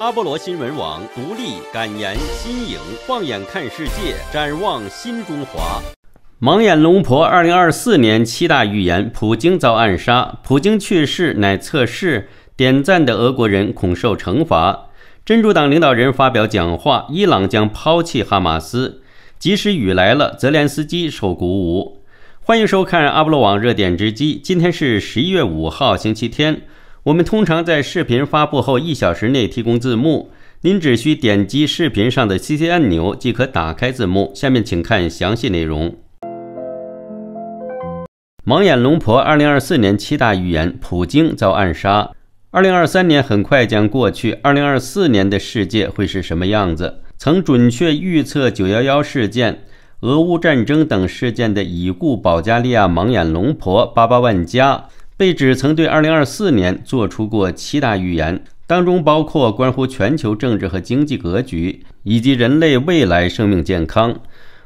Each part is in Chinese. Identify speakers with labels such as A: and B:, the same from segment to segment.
A: 阿波罗新闻网独立、敢言、新颖，放眼看世界，展望新中华。盲眼龙婆，二零二四年七大预言：普京遭暗杀，普京去世乃测试。点赞的俄国人恐受惩罚。珍珠党领导人发表讲话：伊朗将抛弃哈马斯。及时雨来了，泽连斯基受鼓舞。欢迎收看阿波罗网热点直击。今天是十一月五号，星期天。我们通常在视频发布后一小时内提供字幕，您只需点击视频上的 CC 按钮即可打开字幕。下面请看详细内容。盲眼龙婆2024年七大预言：普京遭暗杀。2023年很快将过去，2024年的世界会是什么样子？曾准确预测911事件、俄乌战争等事件的已故保加利亚盲眼龙婆巴巴万加。被指曾对2024年做出过七大预言，当中包括关乎全球政治和经济格局，以及人类未来生命健康。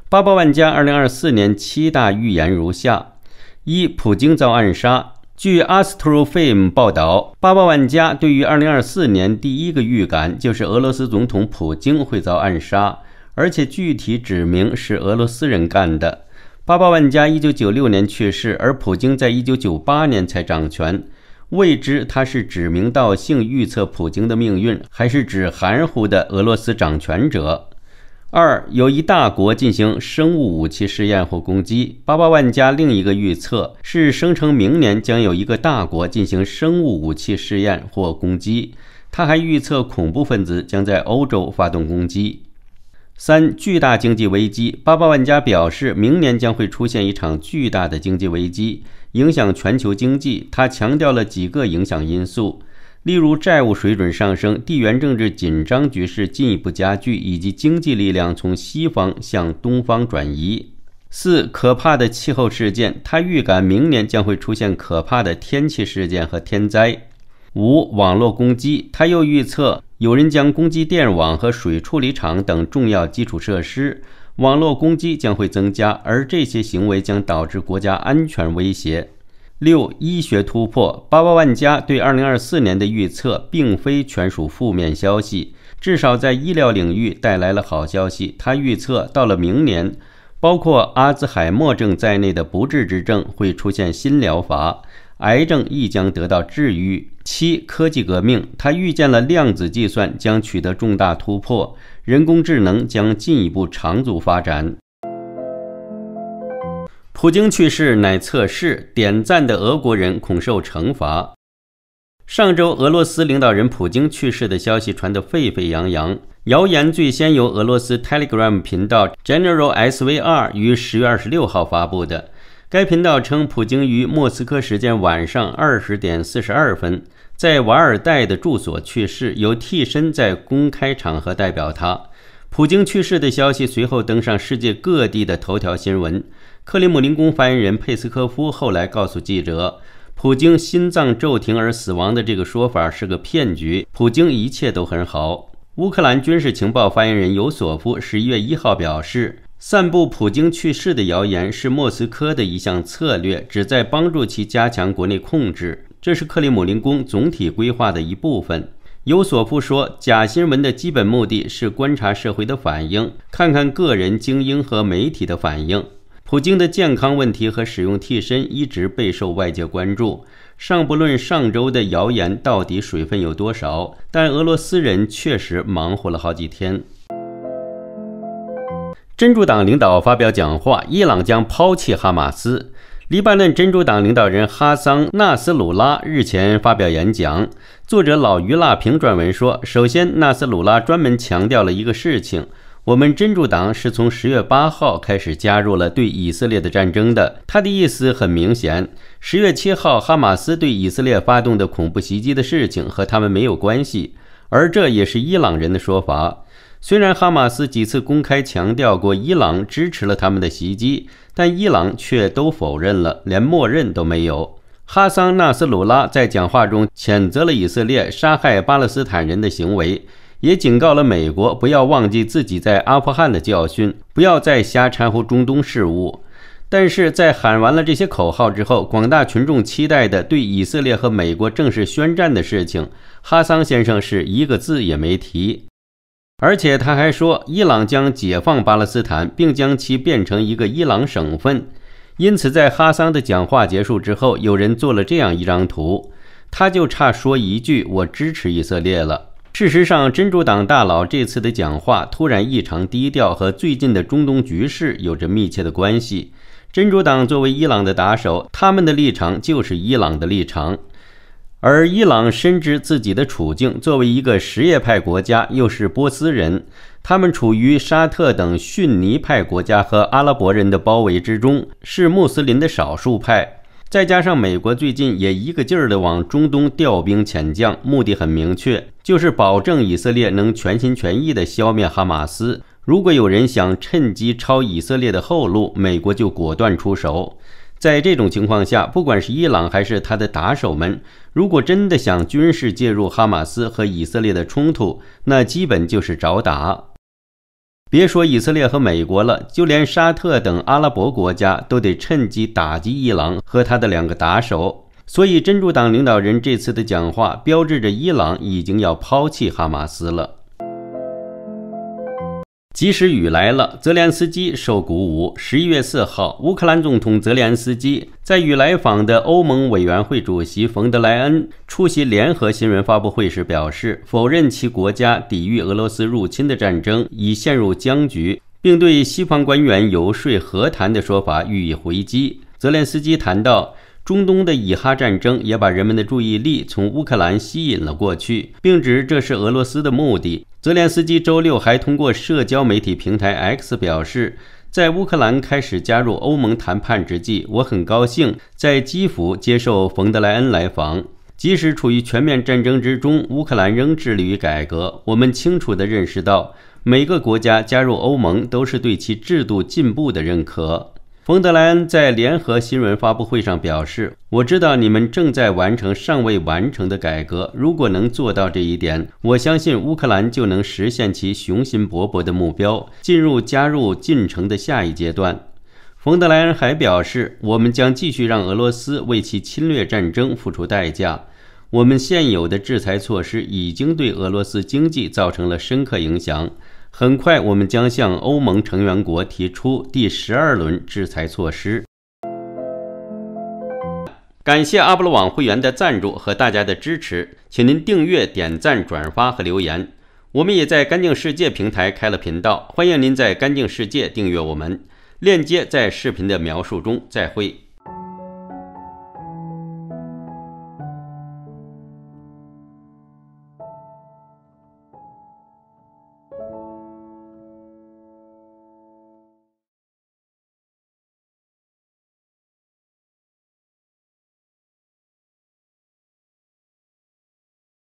A: 巴布万加2024年七大预言如下：一、普京遭暗杀。据 Astrofilm 报道，巴布万加对于2024年第一个预感就是俄罗斯总统普京会遭暗杀，而且具体指明是俄罗斯人干的。巴巴万加1996年去世，而普京在1998年才掌权。未知他是指名道姓预测普京的命运，还是指含糊的俄罗斯掌权者？二有一大国进行生物武器试验或攻击。巴巴万加另一个预测是声称明年将有一个大国进行生物武器试验或攻击。他还预测恐怖分子将在欧洲发动攻击。三巨大经济危机，巴巴万家表示，明年将会出现一场巨大的经济危机，影响全球经济。他强调了几个影响因素，例如债务水准上升、地缘政治紧张局势进一步加剧，以及经济力量从西方向东方转移。四可怕的气候事件，他预感明年将会出现可怕的天气事件和天灾。五网络攻击，他又预测。有人将攻击电网和水处理厂等重要基础设施，网络攻击将会增加，而这些行为将导致国家安全威胁。六医学突破，巴巴万家对2024年的预测并非全属负面消息，至少在医疗领域带来了好消息。他预测到了明年，包括阿兹海默症在内的不治之症会出现新疗法。癌症亦将得到治愈。七科技革命，他预见了量子计算将取得重大突破，人工智能将进一步长足发展。普京去世乃测试点赞的俄国人恐受惩罚。上周，俄罗斯领导人普京去世的消息传得沸沸扬扬，谣言最先由俄罗斯 Telegram 频道 General SVR 于十月二十六号发布的。该频道称，普京于莫斯科时间晚上二十点四十二分在瓦尔代的住所去世，由替身在公开场合代表他。普京去世的消息随后登上世界各地的头条新闻。克里姆林宫发言人佩斯科夫后来告诉记者：“普京心脏骤停而死亡的这个说法是个骗局，普京一切都很好。”乌克兰军事情报发言人尤索夫十一月一号表示。散布普京去世的谣言是莫斯科的一项策略，旨在帮助其加强国内控制。这是克里姆林宫总体规划的一部分。尤索夫说：“假新闻的基本目的是观察社会的反应，看看个人精英和媒体的反应。”普京的健康问题和使用替身一直备受外界关注。尚不论上周的谣言到底水分有多少，但俄罗斯人确实忙活了好几天。真主党领导发表讲话，伊朗将抛弃哈马斯。黎巴嫩真主党领导人哈桑·纳斯鲁拉日前发表演讲。作者老于辣评撰文说：首先，纳斯鲁拉专门强调了一个事情，我们真主党是从十月八号开始加入了对以色列的战争的。他的意思很明显，十月七号哈马斯对以色列发动的恐怖袭击的事情和他们没有关系，而这也是伊朗人的说法。虽然哈马斯几次公开强调过伊朗支持了他们的袭击，但伊朗却都否认了，连默认都没有。哈桑纳斯鲁拉在讲话中谴责了以色列杀害巴勒斯坦人的行为，也警告了美国不要忘记自己在阿富汗的教训，不要再瞎掺和中东事务。但是在喊完了这些口号之后，广大群众期待的对以色列和美国正式宣战的事情，哈桑先生是一个字也没提。而且他还说，伊朗将解放巴勒斯坦，并将其变成一个伊朗省份。因此，在哈桑的讲话结束之后，有人做了这样一张图，他就差说一句“我支持以色列”了。事实上，真主党大佬这次的讲话突然异常低调，和最近的中东局势有着密切的关系。真主党作为伊朗的打手，他们的立场就是伊朗的立场。而伊朗深知自己的处境，作为一个什叶派国家，又是波斯人，他们处于沙特等逊尼派国家和阿拉伯人的包围之中，是穆斯林的少数派。再加上美国最近也一个劲儿的往中东调兵遣将，目的很明确，就是保证以色列能全心全意的消灭哈马斯。如果有人想趁机抄以色列的后路，美国就果断出手。在这种情况下，不管是伊朗还是他的打手们，如果真的想军事介入哈马斯和以色列的冲突，那基本就是找打。别说以色列和美国了，就连沙特等阿拉伯国家都得趁机打击伊朗和他的两个打手。所以，真主党领导人这次的讲话，标志着伊朗已经要抛弃哈马斯了。即使雨来了，泽连斯基受鼓舞。十一月四号，乌克兰总统泽连斯基在与来访的欧盟委员会主席冯德莱恩出席联合新闻发布会时表示，否认其国家抵御俄罗斯入侵的战争已陷入僵局，并对西方官员游说和谈的说法予以回击。泽连斯基谈到，中东的以哈战争也把人们的注意力从乌克兰吸引了过去，并指这是俄罗斯的目的。泽连斯基周六还通过社交媒体平台 X 表示，在乌克兰开始加入欧盟谈判之际，我很高兴在基辅接受冯德莱恩来访。即使处于全面战争之中，乌克兰仍致力于改革。我们清楚地认识到，每个国家加入欧盟都是对其制度进步的认可。冯德莱恩在联合新闻发布会上表示：“我知道你们正在完成尚未完成的改革，如果能做到这一点，我相信乌克兰就能实现其雄心勃勃的目标，进入加入进程的下一阶段。”冯德莱恩还表示：“我们将继续让俄罗斯为其侵略战争付出代价。我们现有的制裁措施已经对俄罗斯经济造成了深刻影响。”很快，我们将向欧盟成员国提出第十二轮制裁措施。感谢阿布罗网会员的赞助和大家的支持，请您订阅、点赞、转发和留言。我们也在干净世界平台开了频道，欢迎您在干净世界订阅我们，链接在视频的描述中。再会。